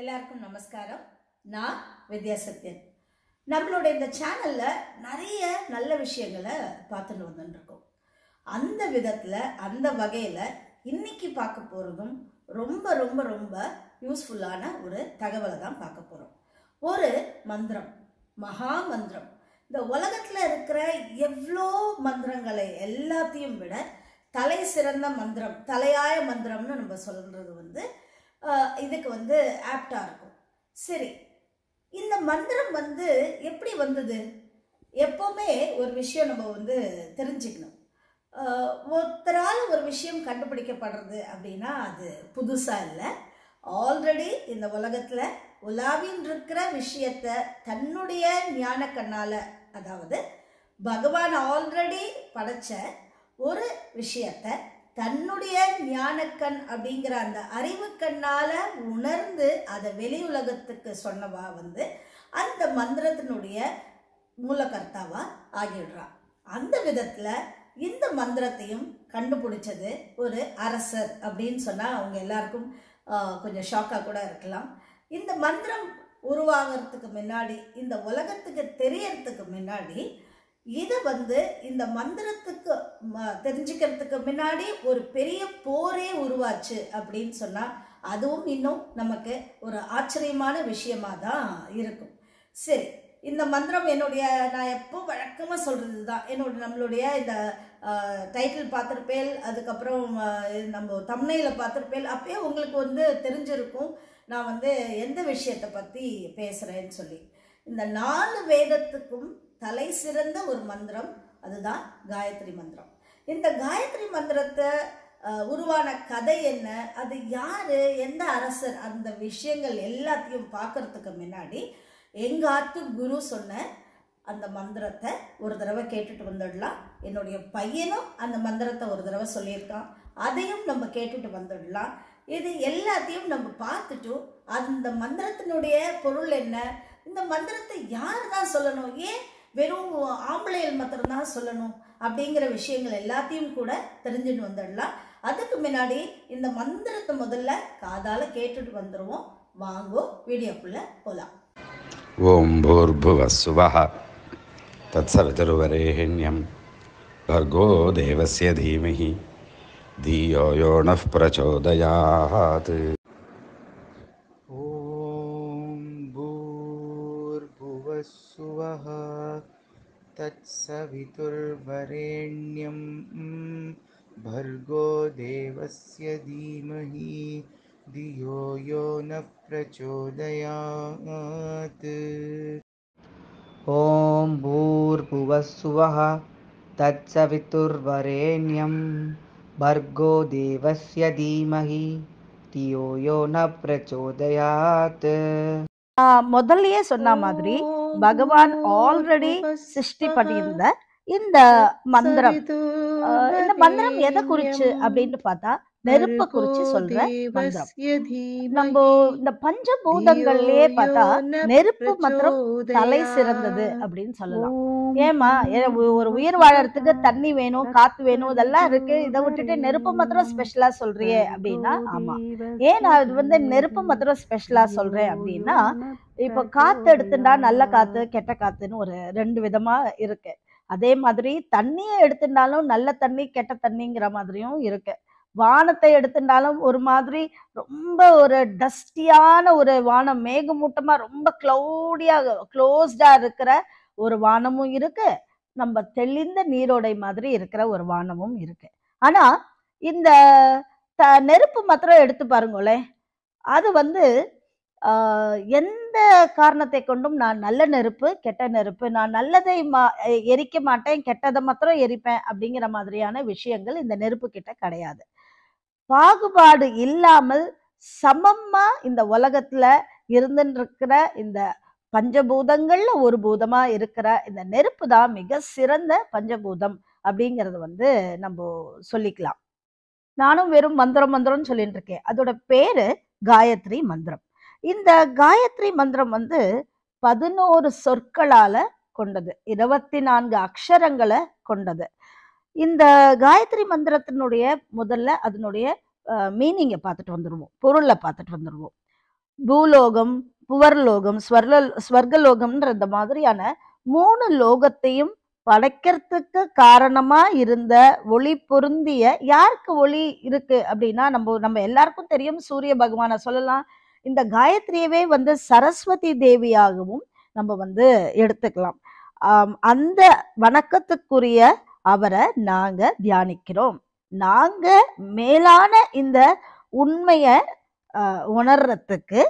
எல்லாருக்கும் நமஸ்காரம் நான் வித்யாசத்யன் நம்மளுடைய இந்த சேனலில் நிறைய நல்ல விஷயங்களை பார்த்துட்டு வந்துட்டுருக்கோம் அந்த விதத்தில் அந்த வகையில் இன்னைக்கு பார்க்க போகிறதும் ரொம்ப ரொம்ப ரொம்ப யூஸ்ஃபுல்லான ஒரு தகவலை தான் பார்க்க போகிறோம் ஒரு மந்திரம் மகா மந்திரம் இந்த உலகத்தில் இருக்கிற எவ்வளோ மந்திரங்களை எல்லாத்தையும் விட தலை சிறந்த மந்திரம் தலையாய மந்திரம்னு நம்ம சொல்கிறது வந்து இதுக்கு வந்து ஆப்டாக இருக்கும் சரி இந்த மந்திரம் வந்து எப்படி வந்தது எப்போவுமே ஒரு விஷயம் நம்ம வந்து தெரிஞ்சுக்கணும் ஒருத்தரால் ஒரு விஷயம் கண்டுபிடிக்கப்படுறது அப்படின்னா அது புதுசாக இல்லை ஆல்ரெடி இந்த உலகத்தில் உலாவின் இருக்கிற விஷயத்தை தன்னுடைய ஞான கண்ணால் அதாவது பகவான் ஆல்ரெடி படைச்ச ஒரு விஷயத்தை தன்னுடைய ஞானக்கண் அப்படிங்கிற அந்த அறிவு கண்ணால உணர்ந்து அதை வெளி உலகத்துக்கு சொன்னவா வந்து அந்த மந்திரத்தினுடைய மூலகர்த்தாவா ஆகிடுறான் அந்த விதத்தில் இந்த மந்திரத்தையும் கண்டுபிடிச்சது ஒரு அரசர் அப்படின்னு சொன்னால் அவங்க எல்லாருக்கும் கொஞ்சம் ஷாக்காக கூட இருக்கலாம் இந்த மந்திரம் உருவாகிறதுக்கு முன்னாடி இந்த உலகத்துக்கு தெரியறதுக்கு முன்னாடி இது வந்து இந்த மந்திரத்துக்கு தெரிஞ்சுக்கிறதுக்கு முன்னாடி ஒரு பெரிய போரே உருவாச்சு அப்படின்னு சொன்னால் அதுவும் இன்னும் நமக்கு ஒரு ஆச்சரியமான விஷயமா தான் இருக்கும் சரி இந்த மந்திரம் என்னுடைய நான் எப்போ வழக்கமாக சொல்கிறது தான் என்னோட நம்மளுடைய இந்த டைட்டில் பார்த்துருப்பேல் அதுக்கப்புறம் நம்ம தமிழையில் பார்த்துருப்பேல் அப்பயே உங்களுக்கு வந்து தெரிஞ்சிருக்கும் நான் வந்து எந்த விஷயத்தை பற்றி பேசுகிறேன்னு சொல்லி இந்த நாலு வேதத்துக்கும் தலை சிறந்த ஒரு மந்திரம் அதுதான் காயத்ரி மந்திரம் இந்த காயத்ரி மந்திரத்தை உருவான கதை என்ன அது யார் எந்த அரசர் அந்த விஷயங்கள் எல்லாத்தையும் பார்க்கறதுக்கு முன்னாடி எங்காத்து குரு சொன்ன அந்த மந்திரத்தை ஒரு தடவை கேட்டுட்டு வந்துடலாம் என்னுடைய பையனும் அந்த மந்திரத்தை ஒரு தடவை சொல்லியிருக்கான் அதையும் நம்ம கேட்டுட்டு வந்துடலாம் இது எல்லாத்தையும் நம்ம பார்த்துட்டும் அந்த மந்திரத்தினுடைய பொருள் என்ன இந்த மந்திரத்தை யார் தான் சொல்லணும் ஏன் வெறும் ஆம்பளைகள் மாத்திரம்தான் சொல்லணும் அப்படிங்கிற விஷயங்கள் எல்லாத்தையும் கூட தெரிஞ்சுட்டு வந்துடலாம் அதுக்கு முன்னாடி இந்த மந்திரத்தை முதல்ல காதால் கேட்டுட்டு வந்துடுவோம் வாங்கும் வீடியோக்குள்ளே போலாம் ஓம் பூர்புவ தத் தத்சவிதருவரேண்யம் பர்கோ தேவசிய धीमहि धियो यो ஓம் प्रचोदयात् ॐ भूर्भुवः तत्सवितुर्वरेण्यं भर्गो देवस्य धीमहि धियो यो नः प्रचोदयात् ॐ भूर्भुवस्सुवः तत्सवितुर्वरेण्यं भर्गो देवस्य धीमहि धियो यो न प्रचोदयात् முதல்லையே சொன்ன மாதிரி பகவான் ஆல்ரெடி சிருஷ்டி பண்ணியிருந்த இந்த மந்திரம் இந்த மந்திரம் எதை குறிச்சு அப்படின்னு பார்த்தா நெருப்பை குறிச்சு சொல்ற மந்திரம் நம்ம இந்த பஞ்சபூதங்கள்லயே பார்த்தா நெருப்பு மந்திரம் தலை சிறந்தது அப்படின்னு சொல்லலாம் ஏமா ஒரு உயிர் வாழறதுக்கு தண்ணி வேணும் காத்து வேணும் இதெல்லாம் இருக்கு இதை விட்டுட்டு நெருப்பு மந்திரம் ஸ்பெஷலா சொல்றியே அப்படின்னா ஆமா ஏன் நான் இது வந்து நெருப்பு மந்திரம் ஸ்பெஷலா சொல்றேன் அப்படின்னா இப்ப காத்து எடுத்துட்டா நல்ல காத்து கெட்ட காத்துன்னு ஒரு ரெண்டு விதமா இருக்கு அதே மாதிரி தண்ணியை எடுத்துட்டாலும் நல்ல தண்ணி கெட்ட தண்ணிங்கிற மாதிரியும் இருக்கு வானத்தை எடுத்துட்டாலும் ஒரு மாதிரி ரொம்ப ஒரு டஸ்டியான ஒரு வானம் மேகமூட்டமா ரொம்ப கிளௌடியா க்ளோஸ்டா இருக்கிற ஒரு வானமும் இருக்கு நம்ம தெளிந்த நீரோடை மாதிரி இருக்கிற ஒரு வானமும் இருக்கு ஆனா இந்த த நெருப்பு மாத்திரம் எடுத்து பாருங்களேன் அது வந்து எந்த காரணத்தை கொண்டும் நான் நல்ல நெருப்பு கெட்ட நெருப்பு நான் நல்லதை மா எரிக்க மாட்டேன் கெட்டதை மாத்திரம் எரிப்பேன் அப்படிங்கிற மாதிரியான விஷயங்கள் இந்த நெருப்பு கிட்ட கிடையாது பாகுபாடு இல்லாமல் சமமா இந்த உலகத்துல இருந்துருக்கிற இந்த பஞ்சபூதங்கள்ல ஒரு பூதமா இருக்கிற இந்த நெருப்பு தான் மிக சிறந்த பஞ்சபூதம் அப்படிங்கிறது வந்து நம்ம சொல்லிக்கலாம் நானும் வெறும் மந்திரம் மந்திரம்னு சொல்லிட்டு இருக்கேன் அதோட பேரு காயத்ரி மந்திரம் இந்த காயத்ரி மந்திரம் வந்து பதினோரு சொற்களால கொண்டது இருபத்தி நான்கு அக்ஷரங்களை கொண்டது இந்த காயத்ரி மந்திரத்தினுடைய முதல்ல அதனுடைய மீனிங்கை பார்த்துட்டு வந்துடுவோம் பொருளை பார்த்துட்டு வந்துடுவோம் பூலோகம் புவர்லோகம் ஸ்வர்ல ஸ்வர்கலோகம்ன்ற இந்த மாதிரியான மூணு லோகத்தையும் படைக்கிறதுக்கு காரணமா இருந்த ஒளி பொருந்திய யாருக்கு ஒளி இருக்கு அப்படின்னா நம்ம நம்ம எல்லாருக்கும் தெரியும் சூரிய பகவானை சொல்லலாம் இந்த காயத்ரியவே வந்து சரஸ்வதி தேவியாகவும் நம்ம வந்து எடுத்துக்கலாம் அந்த வணக்கத்துக்குரிய அவரை நாங்க தியானிக்கிறோம் நாங்க மேலான இந்த உண்மைய உணர்றதுக்கு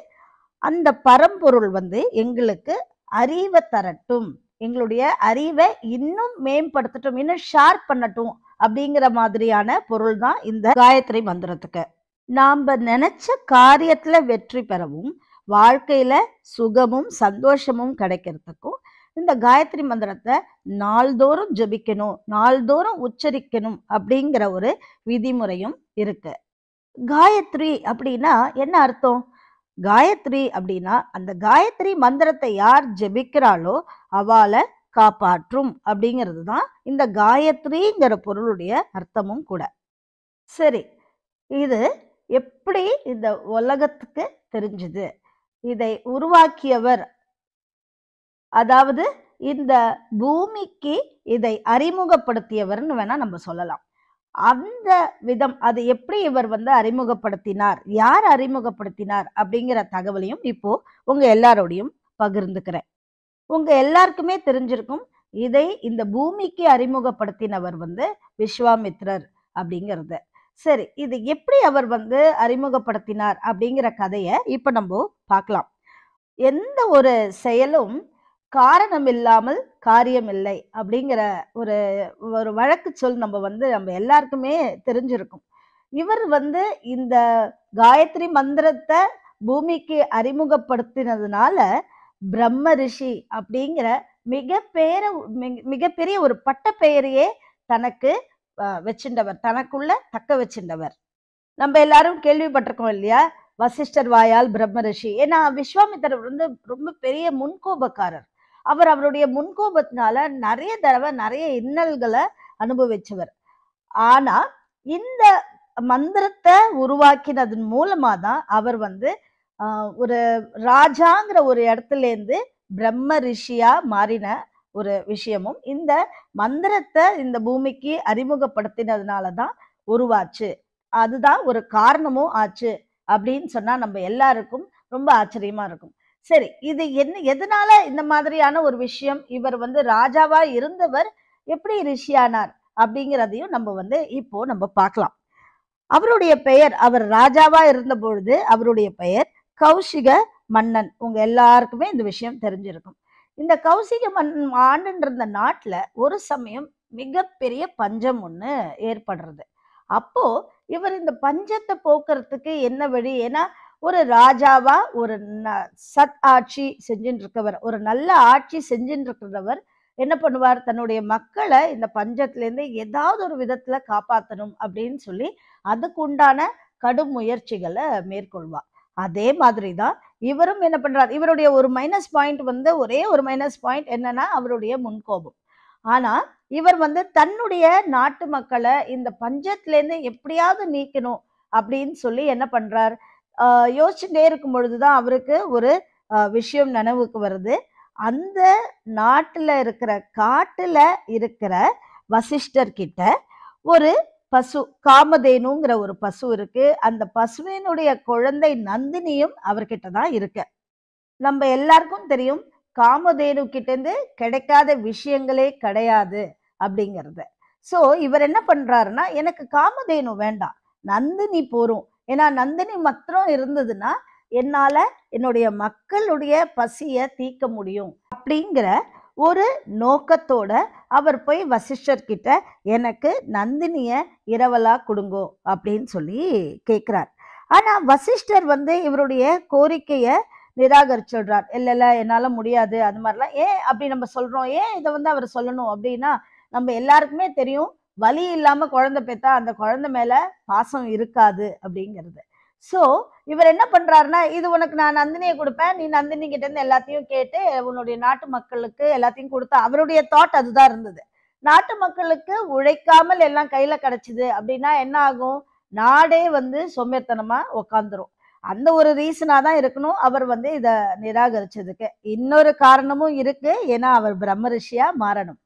அந்த பரம்பொருள் வந்து எங்களுக்கு அறிவை தரட்டும் எங்களுடைய அறிவை இன்னும் மேம்படுத்தட்டும் இன்னும் ஷார்ப் பண்ணட்டும் அப்படிங்கிற மாதிரியான பொருள் தான் இந்த காயத்ரி மந்திரத்துக்கு நாம் நினைச்ச காரியத்துல வெற்றி பெறவும் வாழ்க்கையில சுகமும் சந்தோஷமும் கிடைக்கிறதுக்கும் இந்த காயத்ரி மந்திரத்தை நாள்தோறும் ஜபிக்கணும் நாள்தோறும் உச்சரிக்கணும் அப்படிங்கிற ஒரு விதிமுறையும் இருக்கு காயத்ரி அப்படின்னா என்ன அர்த்தம் காயத்ரி அப்படின்னா அந்த காயத்ரி மந்திரத்தை யார் ஜெபிக்கிறாளோ அவளை காப்பாற்றும் அப்படிங்கிறது தான் இந்த காயத்ரிங்கிற பொருளுடைய அர்த்தமும் கூட சரி இது எப்படி இந்த உலகத்துக்கு தெரிஞ்சுது இதை உருவாக்கியவர் அதாவது இந்த பூமிக்கு இதை அறிமுகப்படுத்தியவர்னு வேணா நம்ம சொல்லலாம் அந்த விதம் அது எப்படி இவர் வந்து அறிமுகப்படுத்தினார் யார் அறிமுகப்படுத்தினார் அப்படிங்கிற தகவலையும் இப்போ உங்க எல்லாரோடையும் பகிர்ந்துக்கிறேன் உங்க எல்லாருக்குமே தெரிஞ்சிருக்கும் இதை இந்த பூமிக்கு அறிமுகப்படுத்தினவர் வந்து விஸ்வாமித்ரர் அப்படிங்கிறது சரி இது எப்படி அவர் வந்து அறிமுகப்படுத்தினார் அப்படிங்கிற கதையை இப்போ நம்ம பார்க்கலாம் எந்த ஒரு செயலும் காரணம் இல்லாமல் இல்லை அப்படிங்கிற ஒரு ஒரு வழக்கு சொல் நம்ம வந்து நம்ம எல்லாருக்குமே தெரிஞ்சிருக்கும் இவர் வந்து இந்த காயத்ரி மந்திரத்தை பூமிக்கு அறிமுகப்படுத்தினதுனால பிரம்ம ரிஷி அப்படிங்கிற மிகப்பெரிய மிகப்பெரிய ஒரு பட்ட பெயரையே தனக்கு வச்சின்றவர் தனக்குள்ள தக்க வச்சின்றவர் நம்ம எல்லாரும் கேள்விப்பட்டிருக்கோம் இல்லையா வசிஷ்டர் வாயால் பிரம்ம ரிஷி ஏன்னா விஸ்வாமித்தர் வந்து ரொம்ப பெரிய முன்கோபக்காரர் அவர் அவருடைய முன்கோபத்தினால நிறைய தடவை நிறைய இன்னல்களை அனுபவிச்சவர் ஆனா இந்த மந்திரத்தை உருவாக்கினதன் மூலமா தான் அவர் வந்து ஒரு ராஜாங்கிற ஒரு இடத்துல இருந்து பிரம்ம ரிஷியா மாறின ஒரு விஷயமும் இந்த மந்திரத்தை இந்த பூமிக்கு அறிமுகப்படுத்தினதுனால தான் உருவாச்சு அதுதான் ஒரு காரணமும் ஆச்சு அப்படின்னு சொன்னா நம்ம எல்லாருக்கும் ரொம்ப ஆச்சரியமா இருக்கும் சரி இது என்ன எதனால இந்த மாதிரியான ஒரு விஷயம் இவர் வந்து ராஜாவா இருந்தவர் எப்படி ரிஷியானார் அப்படிங்கிறதையும் நம்ம வந்து இப்போ நம்ம பார்க்கலாம் அவருடைய பெயர் அவர் ராஜாவா இருந்த பொழுது அவருடைய பெயர் கௌசிக மன்னன் உங்க எல்லாருக்குமே இந்த விஷயம் தெரிஞ்சிருக்கும் இந்த கௌசிக மன்னன் ஆண்டுன்ற நாட்டுல ஒரு சமயம் மிகப்பெரிய பஞ்சம் ஒண்ணு ஏற்படுறது அப்போ இவர் இந்த பஞ்சத்தை போக்குறதுக்கு என்ன வழி ஏன்னா ஒரு ராஜாவா ஒரு ந சத் ஆட்சி செஞ்சுட்டு இருக்கவர் ஒரு நல்ல ஆட்சி செஞ்சுட்டு இருக்கிறவர் என்ன பண்ணுவார் தன்னுடைய மக்களை இந்த இருந்து ஏதாவது ஒரு விதத்துல காப்பாற்றணும் அப்படின்னு சொல்லி அதுக்குண்டான கடும் முயற்சிகளை மேற்கொள்வார் அதே மாதிரி தான் இவரும் என்ன பண்றார் இவருடைய ஒரு மைனஸ் பாயிண்ட் வந்து ஒரே ஒரு மைனஸ் பாயிண்ட் என்னன்னா அவருடைய முன்கோபம் ஆனா இவர் வந்து தன்னுடைய நாட்டு மக்களை இந்த இருந்து எப்படியாவது நீக்கணும் அப்படின்னு சொல்லி என்ன பண்றார் யோசிச்சுட்டே இருக்கும் பொழுதுதான் அவருக்கு ஒரு விஷயம் நினைவுக்கு வருது அந்த நாட்டில் இருக்கிற காட்டில் இருக்கிற வசிஷ்டர் கிட்ட ஒரு பசு காமதேனுங்கிற ஒரு பசு இருக்கு அந்த பசுவினுடைய குழந்தை நந்தினியும் அவர்கிட்ட தான் இருக்கு நம்ம எல்லாருக்கும் தெரியும் காமதேனு கிட்டேருந்து கிடைக்காத விஷயங்களே கிடையாது அப்படிங்கிறது ஸோ இவர் என்ன பண்றாருன்னா எனக்கு காமதேனு வேண்டாம் நந்தினி போரும் ஏன்னா நந்தினி மாத்திரம் இருந்ததுன்னா என்னால என்னுடைய மக்களுடைய பசிய தீக்க முடியும் அப்படிங்கிற ஒரு நோக்கத்தோட அவர் போய் வசிஷ்டர்கிட்ட எனக்கு நந்தினிய இரவலா கொடுங்கோ அப்படின்னு சொல்லி கேட்குறார் ஆனால் வசிஷ்டர் வந்து இவருடைய கோரிக்கையை நிராகரிச்சுடுறார் இல்லை இல்லை என்னால் முடியாது அது மாதிரிலாம் ஏன் அப்படி நம்ம சொல்கிறோம் ஏன் இதை வந்து அவர் சொல்லணும் அப்படின்னா நம்ம எல்லாருக்குமே தெரியும் வலி இல்லாம குழந்தை பெத்தா அந்த குழந்தை மேல பாசம் இருக்காது அப்படிங்கிறது ஸோ இவர் என்ன பண்றாருன்னா இது உனக்கு நான் நந்தினியை கொடுப்பேன் நீ நந்தினி கிட்ட இருந்து எல்லாத்தையும் கேட்டு உன்னுடைய நாட்டு மக்களுக்கு எல்லாத்தையும் கொடுத்த அவருடைய தாட் அதுதான் இருந்தது நாட்டு மக்களுக்கு உழைக்காமல் எல்லாம் கையில கிடைச்சிது அப்படின்னா என்ன ஆகும் நாடே வந்து சோம்பேத்தனமா உக்காந்துரும் அந்த ஒரு ரீசனா தான் இருக்கணும் அவர் வந்து இதை நிராகரிச்சதுக்கு இன்னொரு காரணமும் இருக்கு ஏன்னா அவர் பிரம்ம ரிஷியா மாறணும்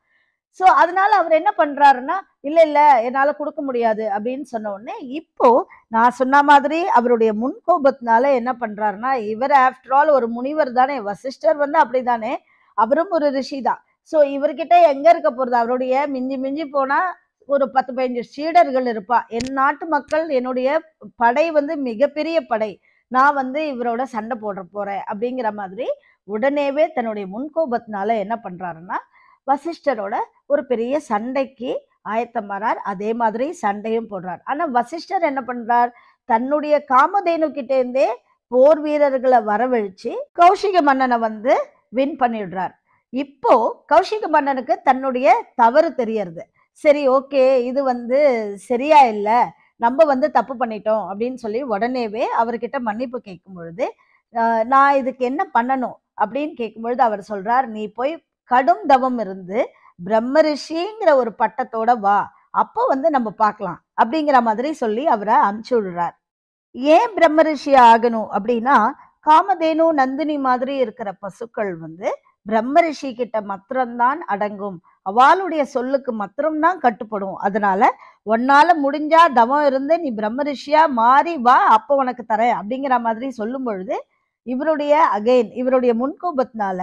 ஸோ அதனால அவர் என்ன பண்றாருன்னா இல்லை இல்லை என்னால் கொடுக்க முடியாது அப்படின்னு சொன்ன உடனே இப்போ நான் சொன்ன மாதிரி அவருடைய முன்கோபத்தினால என்ன பண்றாருன்னா இவர் ஆஃப்டர் ஆல் ஒரு முனிவர் தானே வசிஷ்டர் வந்து அப்படிதானே அவரும் ஒரு ரிஷி தான் ஸோ இவர்கிட்ட எங்க இருக்க போறது அவருடைய மிஞ்சி மிஞ்சி போனா ஒரு பத்து பதினஞ்சு சீடர்கள் இருப்பா என் நாட்டு மக்கள் என்னுடைய படை வந்து மிகப்பெரிய படை நான் வந்து இவரோட சண்டை போடுற போறேன் அப்படிங்கிற மாதிரி உடனேவே தன்னுடைய முன்கோபத்தினால என்ன பண்றாருன்னா வசிஷ்டரோட ஒரு பெரிய சண்டைக்கு ஆயத்தமானார் அதே மாதிரி சண்டையும் போடுறார் ஆனால் வசிஷ்டர் என்ன பண்ணுறார் தன்னுடைய காமதேனு இருந்தே போர் வீரர்களை வரவழிச்சு கௌஷிக மன்னனை வந்து வின் பண்ணிடுறார் இப்போ கௌஷிக மன்னனுக்கு தன்னுடைய தவறு தெரியறது சரி ஓகே இது வந்து சரியா இல்லை நம்ம வந்து தப்பு பண்ணிட்டோம் அப்படின்னு சொல்லி உடனேவே அவர்கிட்ட மன்னிப்பு கேட்கும் பொழுது நான் இதுக்கு என்ன பண்ணணும் அப்படின்னு கேட்கும்பொழுது அவர் சொல்றார் நீ போய் கடும் தவம் இருந்து பிரம்ம ரிஷிங்கிற ஒரு பட்டத்தோட வா அப்போ வந்து நம்ம பார்க்கலாம் அப்படிங்கிற மாதிரி சொல்லி அவரை அனுப்பிச்சு விடுறார் ஏன் பிரம்ம ரிஷி ஆகணும் அப்படின்னா காமதேனு நந்தினி மாதிரி இருக்கிற பசுக்கள் வந்து பிரம்ம ரிஷி கிட்ட மாத்திரம்தான் அடங்கும் அவளுடைய சொல்லுக்கு மாத்திரம்தான் கட்டுப்படும் அதனால உன்னால முடிஞ்சா தவம் இருந்து நீ பிரம்ம ரிஷியா மாறி வா அப்போ உனக்கு தரேன் அப்படிங்கிற மாதிரி சொல்லும் பொழுது இவருடைய அகைன் இவருடைய முன்கோபத்தினால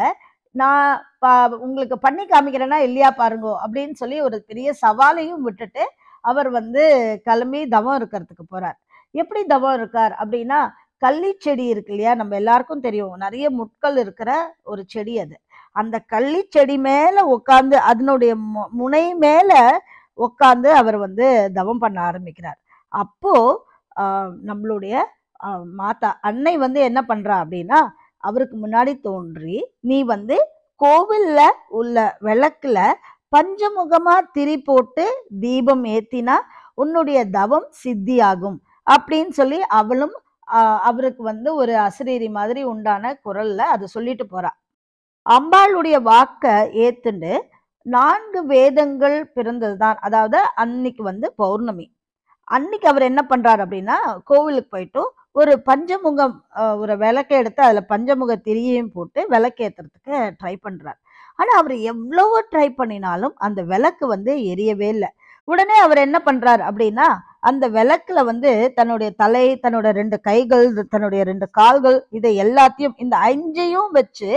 நான் உங்களுக்கு பண்ணி காமிக்கிறேன்னா இல்லையா பாருங்க அப்படின்னு சொல்லி ஒரு பெரிய சவாலையும் விட்டுட்டு அவர் வந்து கிளம்பி தவம் இருக்கிறதுக்கு போறார் எப்படி தவம் இருக்கார் அப்படின்னா கள்ளி செடி இருக்கு இல்லையா நம்ம எல்லாருக்கும் தெரியும் நிறைய முட்கள் இருக்கிற ஒரு செடி அது அந்த கள்ளி செடி மேல உட்காந்து அதனுடைய முனை மேல உட்காந்து அவர் வந்து தவம் பண்ண ஆரம்பிக்கிறார் அப்போ நம்மளுடைய மாதா அன்னை வந்து என்ன பண்றா அப்படின்னா அவருக்கு முன்னாடி தோன்றி நீ வந்து கோவில்ல உள்ள விளக்குல பஞ்சமுகமா திரி போட்டு தீபம் ஏத்தினா உன்னுடைய தவம் சித்தியாகும் அப்படின்னு சொல்லி அவளும் அவருக்கு வந்து ஒரு அசரீரி மாதிரி உண்டான குரல்ல அது சொல்லிட்டு போறா அம்பாளுடைய வாக்க ஏத்துண்டு நான்கு வேதங்கள் பிறந்தது தான் அதாவது அன்னைக்கு வந்து பௌர்ணமி அன்னைக்கு அவர் என்ன பண்றாரு அப்படின்னா கோவிலுக்கு போயிட்டு ஒரு பஞ்சமுகம் ஒரு விளக்கை எடுத்து அதில் பஞ்சமுக திரியையும் போட்டு விளக்கேற்றுறதுக்கு ட்ரை பண்ணுறார் ஆனால் அவர் எவ்வளவோ ட்ரை பண்ணினாலும் அந்த விளக்கு வந்து எரியவே இல்லை உடனே அவர் என்ன பண்ணுறார் அப்படின்னா அந்த விளக்கில் வந்து தன்னுடைய தலை தன்னோட ரெண்டு கைகள் தன்னுடைய ரெண்டு கால்கள் இதை எல்லாத்தையும் இந்த அஞ்சையும் வச்சு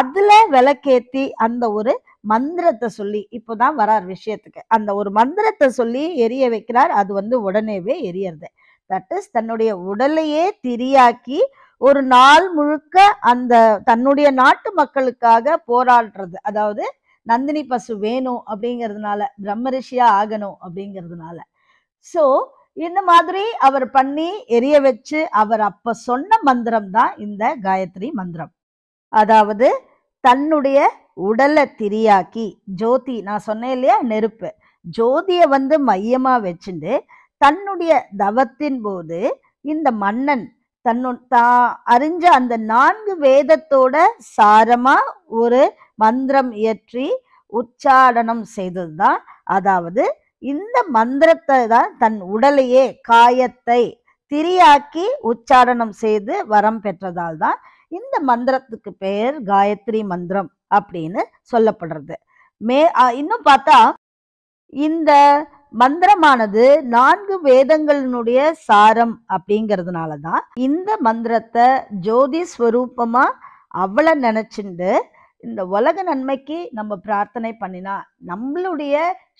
அதில் விளக்கேற்றி அந்த ஒரு மந்திரத்தை சொல்லி இப்போதான் வரார் விஷயத்துக்கு அந்த ஒரு மந்திரத்தை சொல்லி எரிய வைக்கிறார் அது வந்து உடனேவே எரியறது தட் இஸ் தன்னுடைய உடலையே திரியாக்கி ஒரு நாள் முழுக்க அந்த தன்னுடைய நாட்டு மக்களுக்காக போராடுறது அதாவது நந்தினி பசு வேணும் அப்படிங்கிறதுனால பிரம்மரிஷியா ஆகணும் அப்படிங்கிறதுனால ஸோ இந்த மாதிரி அவர் பண்ணி எரிய வச்சு அவர் அப்ப சொன்ன மந்திரம் தான் இந்த காயத்ரி மந்திரம் அதாவது தன்னுடைய உடலை திரியாக்கி ஜோதி நான் சொன்னேன் இல்லையா நெருப்பு ஜோதியை வந்து மையமாக வச்சுட்டு தன்னுடைய தவத்தின் போது இந்த மன்னன் தன்னு தா அறிஞ்ச அந்த நான்கு வேதத்தோட சாரமா ஒரு மந்திரம் இயற்றி உச்சாரணம் செய்ததுதான் அதாவது இந்த மந்திரத்தை தான் தன் உடலையே காயத்தை திரியாக்கி உச்சாடனம் செய்து வரம் பெற்றதால் தான் இந்த மந்திரத்துக்கு பெயர் காயத்ரி மந்திரம் அப்படின்னு சொல்லப்படுறது மே இன்னும் பார்த்தா இந்த மந்திரமானது நான்கு வேதங்களினுடைய சாரம் அப்படிங்கிறதுனால தான் இந்த மந்திரத்தை ஜோதி ஸ்வரூபமாக அவ்வளோ நினச்சிண்டு இந்த உலக நன்மைக்கு நம்ம பிரார்த்தனை பண்ணினா நம்மளுடைய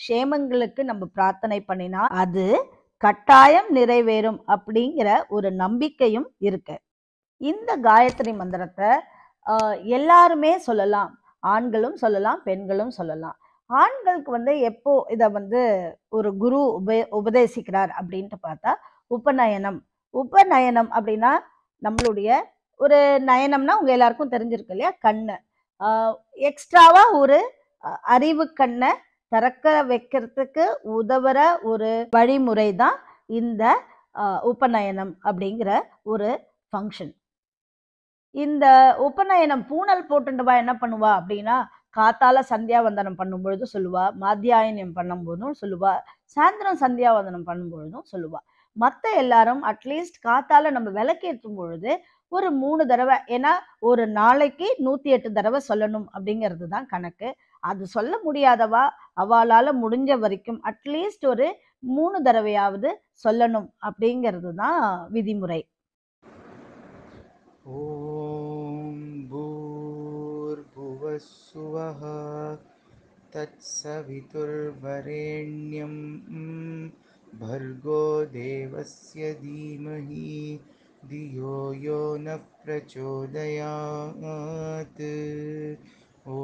சேமங்களுக்கு நம்ம பிரார்த்தனை பண்ணினா அது கட்டாயம் நிறைவேறும் அப்படிங்கிற ஒரு நம்பிக்கையும் இருக்கு இந்த காயத்ரி மந்திரத்தை எல்லாருமே சொல்லலாம் ஆண்களும் சொல்லலாம் பெண்களும் சொல்லலாம் ஆண்களுக்கு வந்து எப்போ இதை வந்து ஒரு குரு உப உபதேசிக்கிறார் அப்படின்ட்டு பார்த்தா உபநயனம் உபநயனம் அப்படின்னா நம்மளுடைய ஒரு நயனம்னா உங்க எல்லாருக்கும் தெரிஞ்சிருக்கு இல்லையா கண்ணு எக்ஸ்ட்ராவா ஒரு அறிவு கண்ணை திறக்க வைக்கிறதுக்கு உதவுற ஒரு வழிமுறை தான் இந்த உபநயனம் அப்படிங்கிற ஒரு ஃபங்க்ஷன் இந்த உபநயனம் பூனல் போட்டுண்டுவா என்ன பண்ணுவா அப்படின்னா காத்தால சந்தியாவந்தனம் பண்ணும்பொழுதும் சொல்லுவா மாத்தியாயனம் பண்ணும்போதும் சொல்லுவா சாயந்தரம் சந்தியாவந்தனம் பண்ணும்பொழுதும் சொல்லுவா மற்ற எல்லாரும் அட்லீஸ்ட் காத்தால நம்ம விளக்கேற்றும் பொழுது ஒரு மூணு தடவை ஏன்னா ஒரு நாளைக்கு நூற்றி எட்டு தடவை சொல்லணும் அப்படிங்கிறது தான் கணக்கு அது சொல்ல முடியாதவா அவளால் முடிஞ்ச வரைக்கும் அட்லீஸ்ட் ஒரு மூணு தடவையாவது சொல்லணும் அப்படிங்கிறது தான் விதிமுறை ஓ सुवः तत्सवितुर्वरेण्यं भर्गो देवस्य धीमहि धियो यो नः प्रचोदयात् ॐ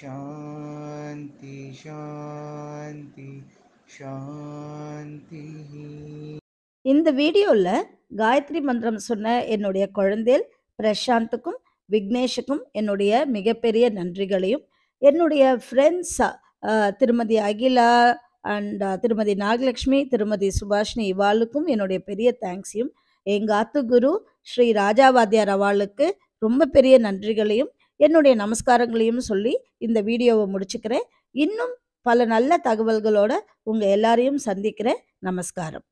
शान्ति शान्ति சாந்திஹ இந்த வீடியோவில் காயத்ரி மந்திரம் சொன்ன என்னுடைய குழந்தைகள் பிரசாந்துக்கும் விக்னேஷுக்கும் என்னுடைய மிகப்பெரிய நன்றிகளையும் என்னுடைய ஃப்ரெண்ட்ஸ் திருமதி அகிலா அண்ட் திருமதி நாகலட்சுமி திருமதி சுபாஷினி இவாளுக்கும் என்னுடைய பெரிய தேங்க்ஸையும் எங்கள் ஆத்து குரு ஸ்ரீ ராஜாவாத்தியார் அவளுக்கு ரொம்ப பெரிய நன்றிகளையும் என்னுடைய நமஸ்காரங்களையும் சொல்லி இந்த வீடியோவை முடிச்சுக்கிறேன் இன்னும் பல நல்ல தகவல்களோட உங்கள் எல்லாரையும் சந்திக்கிறேன் நமஸ்காரம்